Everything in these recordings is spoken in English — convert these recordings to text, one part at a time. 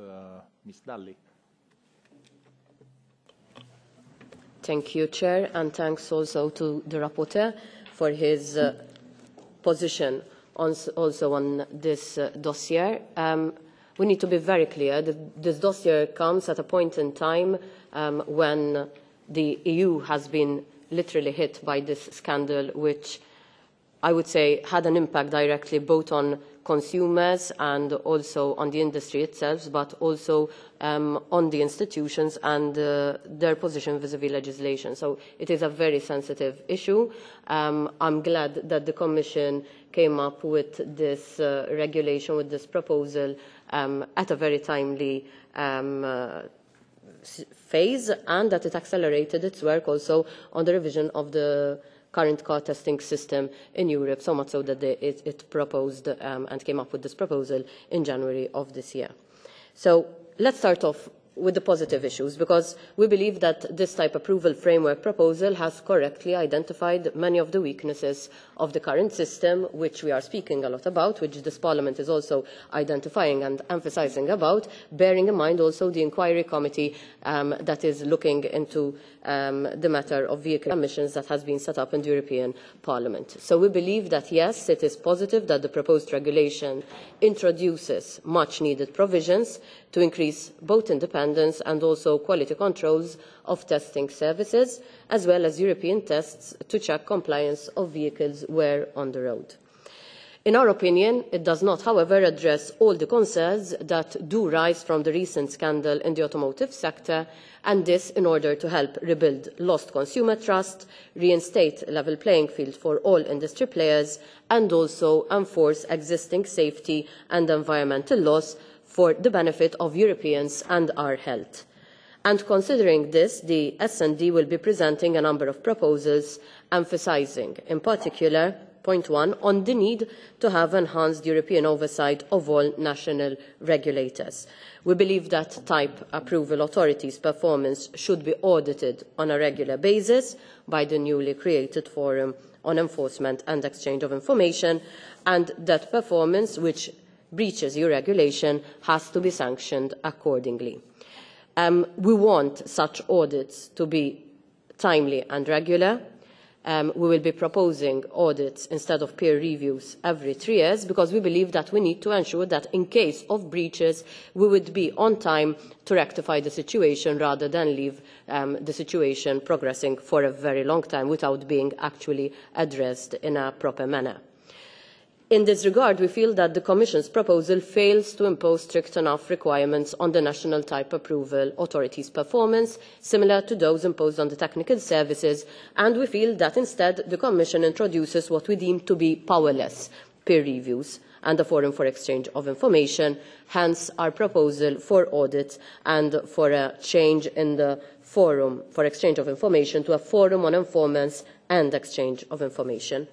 Uh, Ms. Dalli. Thank you, Chair, and thanks also to the rapporteur for his uh, position on, also on this uh, dossier. Um, we need to be very clear that this dossier comes at a point in time um, when the EU has been literally hit by this scandal, which I would say had an impact directly both on consumers and also on the industry itself, but also um, on the institutions and uh, their position vis-à-vis -vis legislation. So it is a very sensitive issue. Um, I'm glad that the Commission came up with this uh, regulation, with this proposal um, at a very timely um, uh, phase and that it accelerated its work also on the revision of the current car testing system in Europe, so much so that they, it, it, proposed um, and came up with this proposal in January of this year. So let's start off with the positive issues because we believe that this type approval framework proposal has correctly identified many of the weaknesses of the current system which we are speaking a lot about which this parliament is also identifying and emphasising about bearing in mind also the inquiry committee um, that is looking into um, the matter of vehicle emissions that has been set up in the european parliament. so we believe that yes it is positive that the proposed regulation introduces much needed provisions to increase both independence independence and also quality controls of testing services, as well as European tests to check compliance of vehicles where on the road. In our opinion, it does not, however, address all the concerns that do rise from the recent scandal in the automotive sector, and this in order to help rebuild lost consumer trust, reinstate a level playing field for all industry players, and also enforce existing safety and environmental laws for the benefit of Europeans and our health. And considering this, the S&D will be presenting a number of proposals emphasising, in particular, point one, on the need to have enhanced European oversight of all national regulators. We believe that type approval authorities' performance should be audited on a regular basis by the newly created forum on enforcement and exchange of information, and that performance, which breaches eu regulation has to be sanctioned accordingly. Um, we want such audits to be timely and regular. Um, we will be proposing audits instead of peer reviews every three years because we believe that we need to ensure that in case of breaches we would be on time to rectify the situation rather than leave um, the situation progressing for a very long time without being actually addressed in a proper manner. In this regard, we feel that the Commission's proposal fails to impose strict enough requirements on the National Type Approval Authority's performance, similar to those imposed on the technical services, and we feel that instead the Commission introduces what we deem to be powerless peer reviews and a forum for exchange of information, hence our proposal for audit and for a change in the forum for exchange of information to a forum on informants and exchange of information.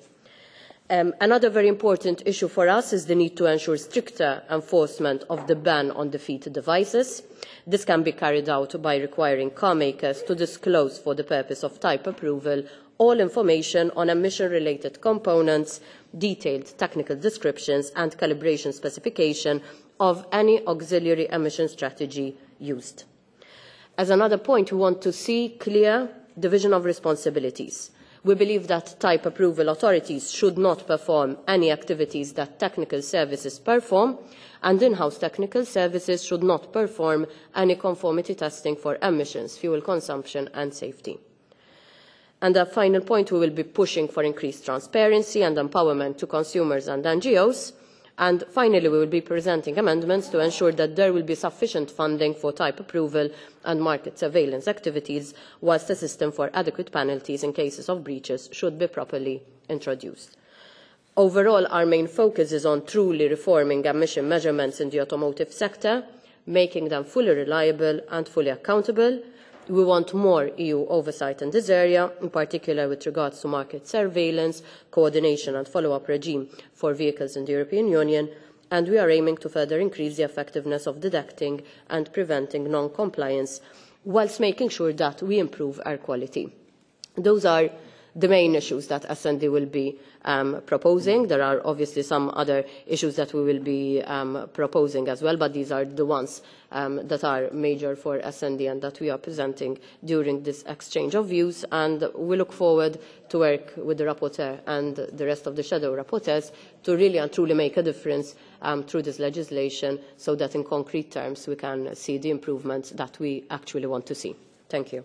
Um, another very important issue for us is the need to ensure stricter enforcement of the ban on defeat devices. This can be carried out by requiring car makers to disclose for the purpose of type approval all information on emission-related components, detailed technical descriptions and calibration specification of any auxiliary emission strategy used. As another point, we want to see clear division of responsibilities we believe that type approval authorities should not perform any activities that technical services perform, and in-house technical services should not perform any conformity testing for emissions, fuel consumption and safety. And a final point, we will be pushing for increased transparency and empowerment to consumers and NGOs, and finally, we will be presenting amendments to ensure that there will be sufficient funding for type approval and market surveillance activities, whilst a system for adequate penalties in cases of breaches should be properly introduced. Overall, our main focus is on truly reforming emission measurements in the automotive sector, making them fully reliable and fully accountable, we want more EU oversight in this area, in particular with regards to market surveillance, coordination and follow-up regime for vehicles in the European Union, and we are aiming to further increase the effectiveness of detecting and preventing non-compliance whilst making sure that we improve air quality. Those are the main issues that SND will be um, proposing. There are obviously some other issues that we will be um, proposing as well, but these are the ones um, that are major for SND and that we are presenting during this exchange of views. And we look forward to work with the rapporteur and the rest of the shadow rapporteurs to really and truly make a difference um, through this legislation so that in concrete terms we can see the improvements that we actually want to see. Thank you.